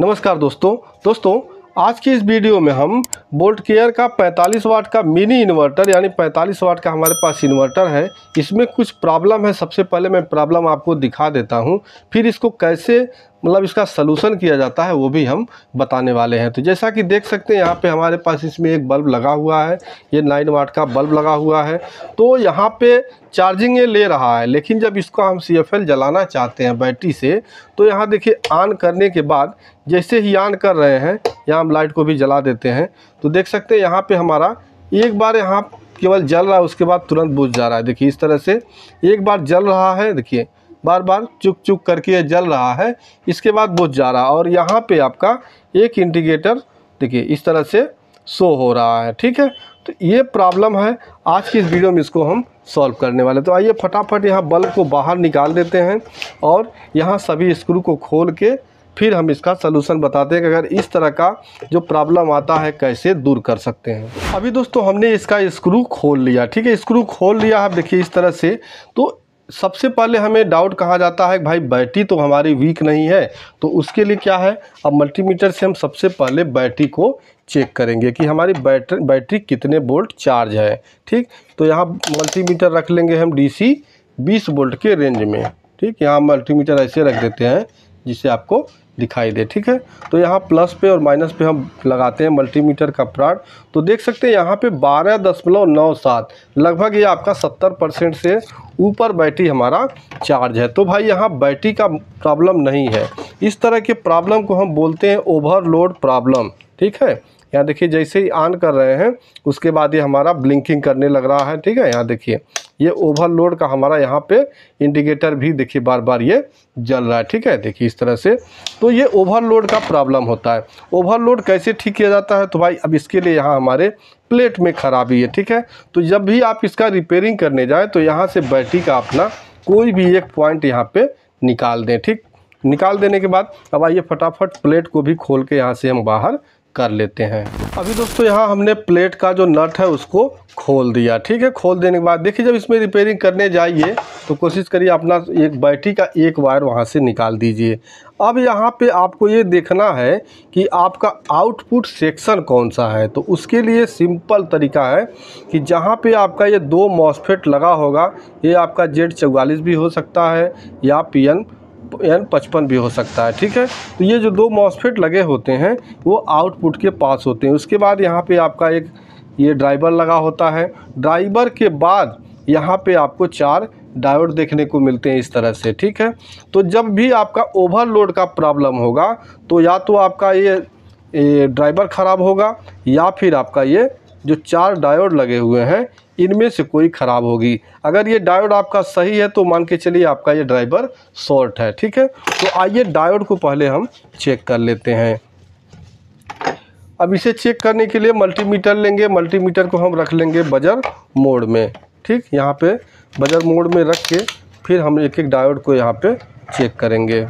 नमस्कार दोस्तों दोस्तों आज की इस वीडियो में हम बोल्ट केयर का 45 वाट का मिनी इन्वर्टर यानी 45 वाट का हमारे पास इन्वर्टर है इसमें कुछ प्रॉब्लम है सबसे पहले मैं प्रॉब्लम आपको दिखा देता हूं फिर इसको कैसे मतलब इसका सलूशन किया जाता है वो भी हम बताने वाले हैं तो जैसा कि देख सकते हैं यहाँ पे हमारे पास इसमें एक बल्ब लगा हुआ है ये नाइन वाट का बल्ब लगा हुआ है तो यहाँ पे चार्जिंग ये ले रहा है लेकिन जब इसको हम सी जलाना चाहते हैं बैटरी से तो यहाँ देखिए ऑन करने के बाद जैसे ही ऑन कर रहे हैं यहाँ हम लाइट को भी जला देते हैं तो देख सकते हैं यहाँ पर हमारा एक बार यहाँ केवल जल रहा है उसके बाद तुरंत बुझ जा रहा है देखिए इस तरह से एक बार जल रहा है देखिए बार बार चुक चुक करके ये जल रहा है इसके बाद बुझ जा रहा है और यहाँ पे आपका एक इंडिकेटर देखिए इस तरह से शो हो रहा है ठीक है तो ये प्रॉब्लम है आज की इस वीडियो में इसको हम सॉल्व करने वाले तो आइए फटाफट यहाँ बल्ब को बाहर निकाल देते हैं और यहाँ सभी स्क्रू को खोल के फिर हम इसका सलूशन बताते हैं कि अगर इस तरह का जो प्रॉब्लम आता है कैसे दूर कर सकते हैं अभी दोस्तों हमने इसका स्क्रू खोल लिया ठीक है स्क्रू खोल लिया आप देखिए इस तरह से तो सबसे पहले हमें डाउट कहा जाता है भाई बैटरी तो हमारी वीक नहीं है तो उसके लिए क्या है अब मल्टीमीटर से हम सबसे पहले बैटरी को चेक करेंगे कि हमारी बैटरी बैटरी कितने बोल्ट चार्ज है ठीक तो यहाँ मल्टीमीटर रख लेंगे हम डीसी 20 बोल्ट के रेंज में ठीक यहाँ मल्टीमीटर ऐसे रख देते हैं जिससे आपको दिखाई दे ठीक है तो यहाँ प्लस पे और माइनस पे हम लगाते हैं मल्टीमीटर का प्राण तो देख सकते हैं यहाँ पे बारह दशमलव नौ सात लगभग ये आपका सत्तर परसेंट से ऊपर बैटरी हमारा चार्ज है तो भाई यहाँ बैटरी का प्रॉब्लम नहीं है इस तरह के प्रॉब्लम को हम बोलते हैं ओवरलोड प्रॉब्लम ठीक है यहाँ देखिए जैसे ही ऑन कर रहे हैं उसके बाद ये हमारा ब्लिंकिंग करने लग रहा है ठीक है यहाँ देखिए ये ओवरलोड का हमारा यहाँ पे इंडिकेटर भी देखिए बार बार ये जल रहा है ठीक है देखिए इस तरह से तो ये ओवरलोड का प्रॉब्लम होता है ओवरलोड कैसे ठीक किया जाता है तो भाई अब इसके लिए यहाँ हमारे प्लेट में खराबी है ठीक है तो जब भी आप इसका रिपेयरिंग करने जाएँ तो यहाँ से बैटरी का अपना कोई भी एक पॉइंट यहाँ पर निकाल दें ठीक निकाल देने के बाद अब आइए फटाफट प्लेट को भी खोल के यहाँ से हम बाहर कर लेते हैं अभी दोस्तों यहाँ हमने प्लेट का जो नट है उसको खोल दिया ठीक है खोल देने के बाद देखिए जब इसमें रिपेयरिंग करने जाइए तो कोशिश करिए अपना एक बैटरी का एक वायर वहाँ से निकाल दीजिए अब यहाँ पे आपको ये देखना है कि आपका आउटपुट सेक्शन कौन सा है तो उसके लिए सिंपल तरीका है कि जहाँ पे आपका ये दो मॉसफेट लगा होगा ये आपका जेड चौवालीस भी हो सकता है या पी एन एन पचपन भी हो सकता है ठीक है तो ये जो दो मॉसफेट लगे होते हैं वो आउटपुट के पास होते हैं उसके बाद यहाँ पे आपका एक ये ड्राइवर लगा होता है ड्राइवर के बाद यहाँ पे आपको चार डायोड देखने को मिलते हैं इस तरह से ठीक है तो जब भी आपका ओवरलोड का प्रॉब्लम होगा तो या तो आपका ये, ये ड्राइवर ख़राब होगा या फिर आपका ये जो चार डायोड लगे हुए हैं इनमें से कोई ख़राब होगी अगर ये डायोड आपका सही है तो मान के चलिए आपका ये ड्राइवर शॉर्ट है ठीक है तो आइए डायोड को पहले हम चेक कर लेते हैं अब इसे चेक करने के लिए मल्टीमीटर लेंगे मल्टीमीटर को हम रख लेंगे बजर मोड में ठीक यहाँ पे बजर मोड में रख के फिर हम एक एक डायोड को यहाँ पे चेक करेंगे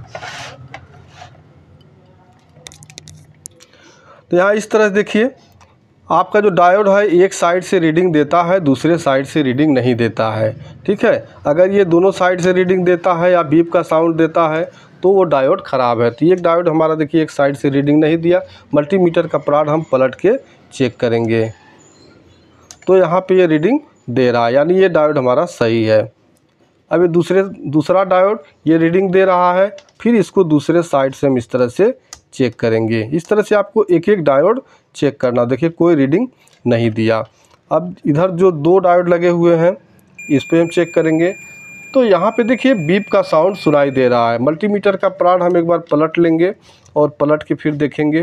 तो यहाँ इस तरह से देखिए आपका जो डायोड है एक साइड से रीडिंग देता है दूसरे साइड से रीडिंग नहीं देता है ठीक है अगर ये दोनों साइड से रीडिंग देता है या बीप का साउंड देता है तो वो डायोड ख़राब है तो एक डायोड हमारा देखिए एक साइड से रीडिंग नहीं दिया मल्टीमीटर का प्राड हम पलट के चेक करेंगे तो यहाँ पे ये रीडिंग दे रहा है यानी ये डायोड हमारा सही है अब ये दूसरे दूसरा डायोड ये रीडिंग दे रहा है फिर इसको दूसरे साइड से हम इस तरह से चेक करेंगे इस तरह से आपको एक एक डायोड चेक करना देखिए कोई रीडिंग नहीं दिया अब इधर जो दो डायोड लगे हुए हैं इस पर हम चेक करेंगे तो यहाँ पे देखिए बीप का साउंड सुनाई दे रहा है मल्टीमीटर का प्राण हम एक बार पलट लेंगे और पलट के फिर देखेंगे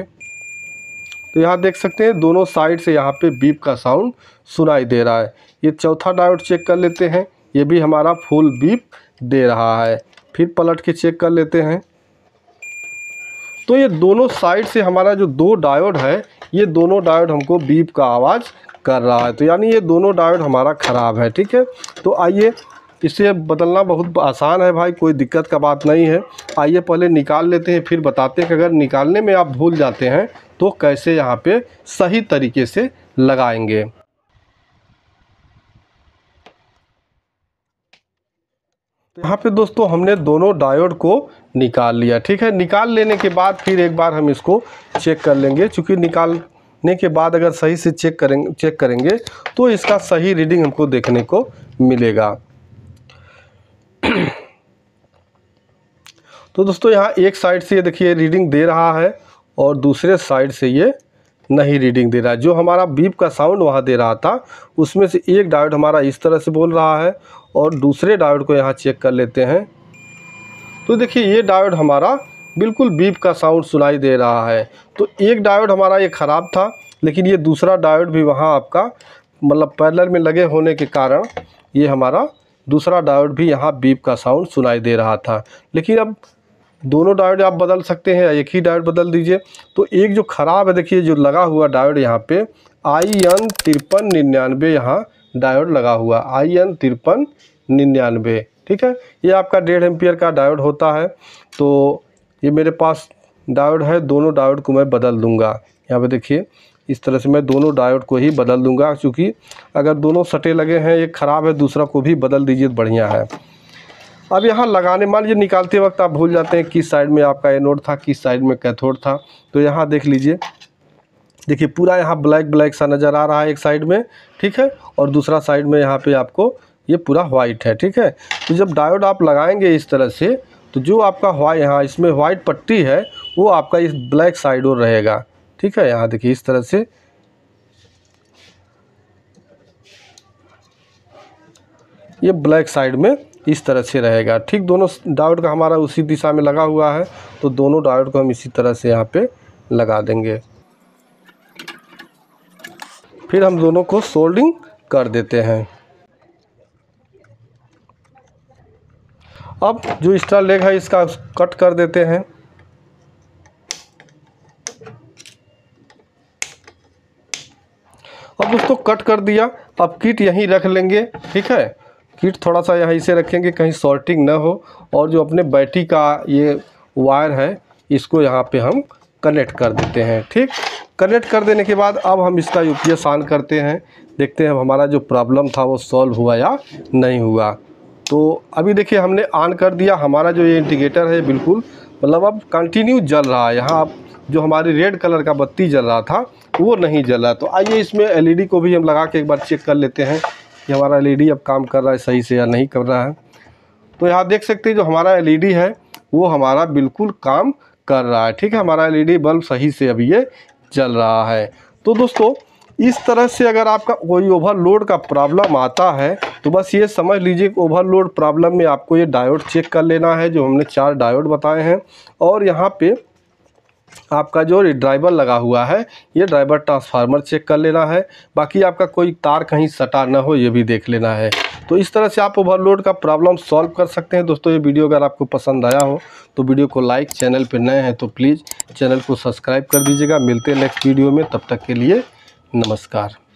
तो यहाँ देख सकते हैं दोनों साइड से यहाँ पे बीप का साउंड सुनाई दे रहा है ये चौथा डायोड चेक कर लेते हैं ये भी हमारा फुल बीप दे रहा है फिर पलट के चेक कर लेते हैं तो ये दोनों साइड से हमारा जो दो डायोड है ये दोनों डायोड हमको बीप का आवाज़ कर रहा है तो यानी ये दोनों डायोड हमारा ख़राब है ठीक है तो आइए इसे बदलना बहुत आसान है भाई कोई दिक्कत का बात नहीं है आइए पहले निकाल लेते हैं फिर बताते हैं कि अगर निकालने में आप भूल जाते हैं तो कैसे यहाँ पे सही तरीके से लगाएंगे यहाँ पे दोस्तों हमने दोनों डायोड को निकाल लिया ठीक है निकाल लेने के बाद फिर एक बार हम इसको चेक कर लेंगे चूँकि निकालने के बाद अगर सही से चेक करेंगे चेक करेंगे तो इसका सही रीडिंग हमको देखने को मिलेगा तो दोस्तों यहाँ एक साइड से ये देखिए रीडिंग दे रहा है और दूसरे साइड से ये नहीं रीडिंग दे रहा है जो हमारा बीप का साउंड वहाँ दे रहा था उसमें से एक डायोड हमारा इस तरह से बोल रहा है और दूसरे डायोड को यहाँ चेक कर लेते हैं तो देखिए ये डायोड हमारा बिल्कुल बीप का साउंड सुनाई दे रहा है तो एक डायोड हमारा ये ख़राब था लेकिन ये दूसरा डायोड भी वहाँ आपका मतलब पैरलर में लगे होने के कारण ये हमारा दूसरा डायोड भी यहाँ बीप का साउंड सुनाई दे रहा था लेकिन अब दोनों डायोड आप बदल सकते हैं एक ही डायोड बदल दीजिए तो एक जो ख़राब है देखिए जो लगा हुआ डायोड यहाँ पे आई एन तिरपन निन्यानवे यहाँ डायोड लगा हुआ आई एन तिरपन निन्यानवे ठीक है ये आपका डेढ़ एम्पियर का डायोड होता है तो ये मेरे पास डायोड है दोनों डायोड को मैं बदल दूंगा यहाँ पे देखिए इस तरह से मैं दोनों डायोड को ही बदल दूंगा क्योंकि अगर दोनों सटे लगे हैं एक ख़राब है दूसरा को भी बदल दीजिए बढ़िया है अब यहाँ लगाने मान लीजिए निकालते वक्त आप भूल जाते हैं किस साइड में आपका एनोड था किस साइड में कैथोड था तो यहाँ देख लीजिए देखिए पूरा यहाँ ब्लैक ब्लैक सा नज़र आ रहा है एक साइड में ठीक है और दूसरा साइड में यहाँ पे आपको ये पूरा वाइट है ठीक है तो जब डायोड आप लगाएंगे इस तरह से तो जो आपका वाई यहाँ इसमें वाइट पट्टी है वो आपका इस ब्लैक साइड और रहेगा ठीक है यहाँ देखिए इस तरह से ये ब्लैक साइड में इस तरह से रहेगा ठीक दोनों डायोड का हमारा उसी दिशा में लगा हुआ है तो दोनों डायोड को हम इसी तरह से यहाँ पे लगा देंगे फिर हम दोनों को सोल्डिंग कर देते हैं अब जो स्टार लेग है इसका कट कर देते हैं अब दोस्तों कट कर दिया अब किट यहीं रख लेंगे ठीक है किट थोड़ा सा यहाँ इसे रखेंगे कहीं शॉर्टिंग ना हो और जो अपने बैटरी का ये वायर है इसको यहाँ पे हम कनेक्ट कर देते हैं ठीक कनेक्ट कर देने के बाद अब हम इसका यू पी ऑन करते हैं देखते हैं हमारा जो प्रॉब्लम था वो सॉल्व हुआ या नहीं हुआ तो अभी देखिए हमने ऑन कर दिया हमारा जो ये इंडिकेटर है बिल्कुल मतलब अब कंटिन्यू जल रहा है यहाँ अब जो हमारी रेड कलर का बत्ती जल रहा था वो नहीं जल रहा तो आइए इसमें एलईडी को भी हम लगा के एक बार चेक कर लेते हैं कि हमारा एल अब काम कर रहा है सही से या नहीं कर रहा है तो यहाँ देख सकते हैं जो हमारा एल है वो हमारा बिल्कुल काम कर रहा है ठीक है हमारा एल बल्ब सही से अभी ये जल रहा है तो दोस्तों इस तरह से अगर आपका कोई ओवरलोड का प्रॉब्लम आता है तो बस ये समझ लीजिए कि ओवरलोड प्रॉब्लम में आपको ये डायोड चेक कर लेना है जो हमने चार डायोड बताए हैं और यहाँ पे आपका जो ड्राइवर लगा हुआ है ये ड्राइवर ट्रांसफार्मर चेक कर लेना है बाकी आपका कोई तार कहीं सटा ना हो ये भी देख लेना है तो इस तरह से आप ओवरलोड का प्रॉब्लम सॉल्व कर सकते हैं दोस्तों ये वीडियो अगर आपको पसंद आया हो तो वीडियो को लाइक चैनल पर नए हैं तो प्लीज़ चैनल को सब्सक्राइब कर दीजिएगा मिलते हैं नेक्स्ट वीडियो में तब तक के लिए नमस्कार